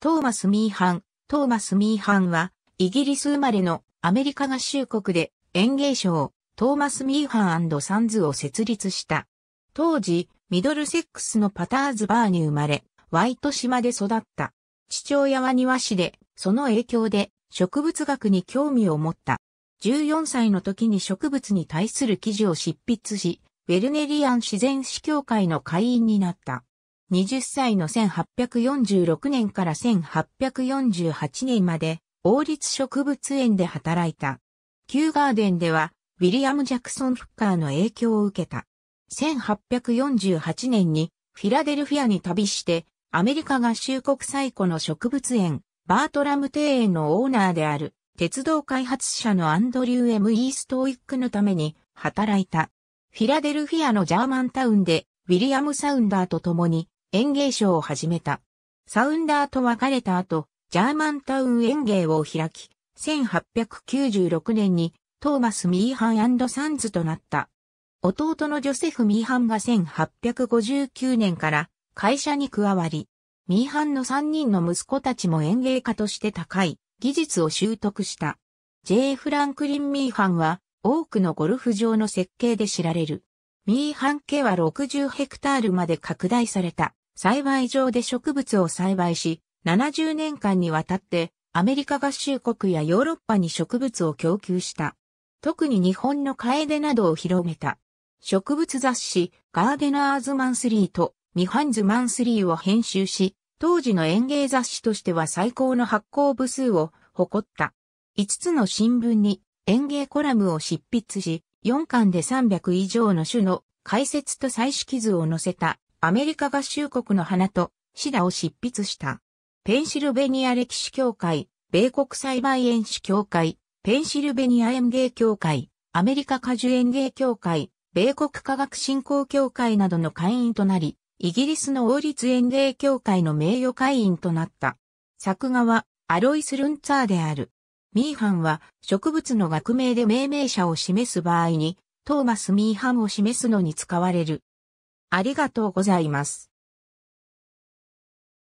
トーマス・ミーハン。トーマス・ミーハンは、イギリス生まれのアメリカ合衆国で園芸賞、トーマス・ミーハンサンズを設立した。当時、ミドルセックスのパターズバーに生まれ、ワイト島で育った。父親は庭師で、その影響で植物学に興味を持った。14歳の時に植物に対する記事を執筆し、ウェルネリアン自然史協会の会員になった。20歳の1846年から1848年まで、王立植物園で働いた。旧ガーデンでは、ウィリアム・ジャクソン・フッカーの影響を受けた。1848年にフィラデルフィアに旅して、アメリカ合衆国最古の植物園、バートラム庭園のオーナーである、鉄道開発者のアンドリュー・エム・イーストウィックのために働いた。フィラデルフィアのジャーマンタウンで、ウィリアム・サウンダーと共に園芸賞を始めた。サウンダーと別れた後、ジャーマンタウン園芸を開き、1896年にトーマス・ミーハンサンズとなった。弟のジョセフ・ミーハンが1859年から会社に加わり、ミーハンの3人の息子たちも園芸家として高い技術を習得した。J. フランクリン・ミーハンは多くのゴルフ場の設計で知られる。ミーハン家は60ヘクタールまで拡大された。栽培場で植物を栽培し、70年間にわたってアメリカ合衆国やヨーロッパに植物を供給した。特に日本のカエデなどを広めた。植物雑誌ガーデナーズマンスリーとミハンズマンスリーを編集し、当時の園芸雑誌としては最高の発行部数を誇った。5つの新聞に園芸コラムを執筆し、4巻で300以上の種の解説と採取図を載せたアメリカ合衆国の花と、シダを執筆した。ペンシルベニア歴史協会、米国栽培園主協会、ペンシルベニア園芸協会、アメリカ果樹園芸協会、米国科学振興協会などの会員となり、イギリスの王立園芸協会の名誉会員となった。作画は、アロイス・ルンツァーである。ミーハンは、植物の学名で命名者を示す場合に、トーマス・ミーハンを示すのに使われる。ありがとうございます。